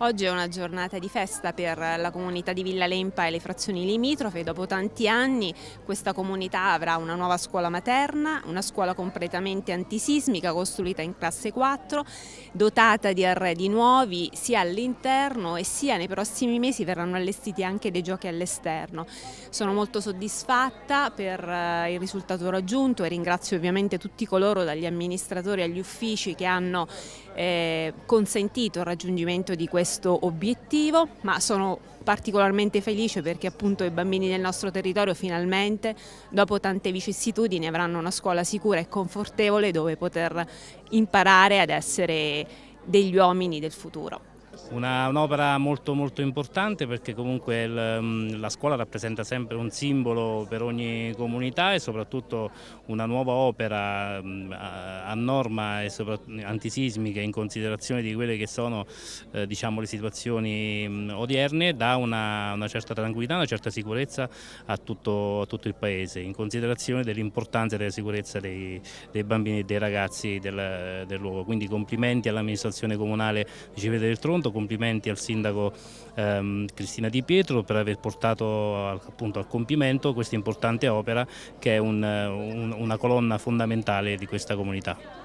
Oggi è una giornata di festa per la comunità di Villa Lempa e le frazioni limitrofe. Dopo tanti anni questa comunità avrà una nuova scuola materna, una scuola completamente antisismica costruita in classe 4, dotata di arredi nuovi sia all'interno e sia nei prossimi mesi verranno allestiti anche dei giochi all'esterno. Sono molto soddisfatta per eh, il risultato raggiunto e ringrazio ovviamente tutti coloro dagli amministratori agli uffici che hanno eh, consentito il raggiungimento di questo questo obiettivo, ma sono particolarmente felice perché appunto i bambini del nostro territorio finalmente, dopo tante vicissitudini, avranno una scuola sicura e confortevole dove poter imparare ad essere degli uomini del futuro un'opera molto, molto importante perché comunque il, mm, la scuola rappresenta sempre un simbolo per ogni comunità e soprattutto una nuova opera mm, a, a norma e antisismica in considerazione di quelle che sono eh, diciamo, le situazioni mm, odierne dà una, una, certa tranquillità, una certa sicurezza a tutto, a tutto il paese in considerazione dell'importanza della sicurezza dei, dei, bambini e dei ragazzi del, del luogo. Quindi complimenti all'amministrazione comunale di Civile del Tronto portato, complimenti al sindaco ehm, Cristina Di Pietro per aver portato al, appunto, al compimento questa importante opera che è un, un, una colonna fondamentale di questa comunità.